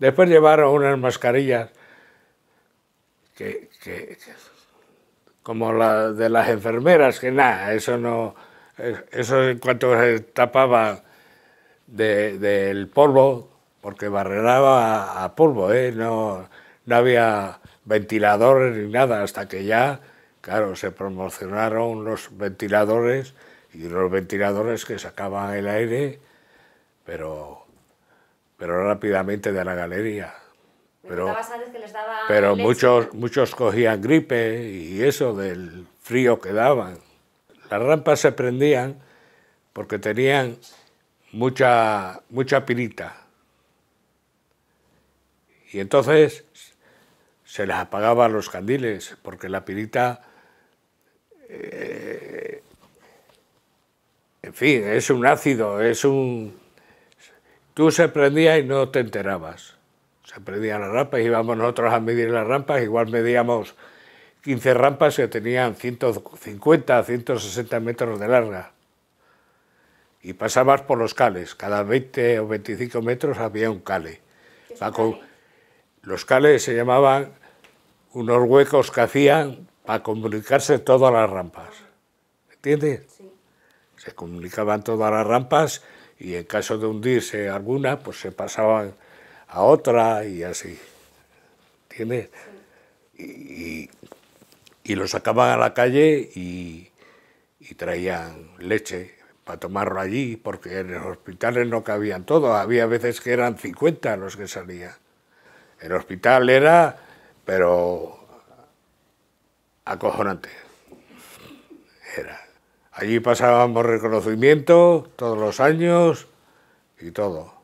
Después llevaron unas mascarillas que, como la de las enfermeras, que nada, eso no, eh, eso en cuanto se tapaba del polvo, porque barreraba a, polvo, ¿eh? no, no había ventiladores ni nada, hasta que ya, claro, se promocionaron los ventiladores y los ventiladores que sacaban el aire, pero pero rápidamente de la galería. pero, muchos, muchos cogían gripe y eso del frío que daban. Las rampas se prendían porque tenían mucha, mucha pirita. Y entonces se les apagaban los candiles porque la pirita, eh, en fin, es un ácido, es un Tú se prendía y no te enterabas. Se prendían las rampas, íbamos nosotros a medir las rampas, igual medíamos 15 rampas que tenían 150, 160 metros de larga. Y pasabas por los cales, cada 20 o 25 metros había un cale. los cales se llamaban unos huecos que hacían para comunicarse todas las rampas. Ah. ¿Entiendes? Se comunicaban todas las rampas y en caso de hundirse alguna, pues se pasaban a otra y así. ¿Entiendes? Y, lo sacaban a la calle y, traían leche para tomarlo allí, porque en los hospitales no cabían todo, había veces que eran 50 los que salían. El hospital era, pero acojonante, era. Allí pasábamos reconocimiento todos los años y todo.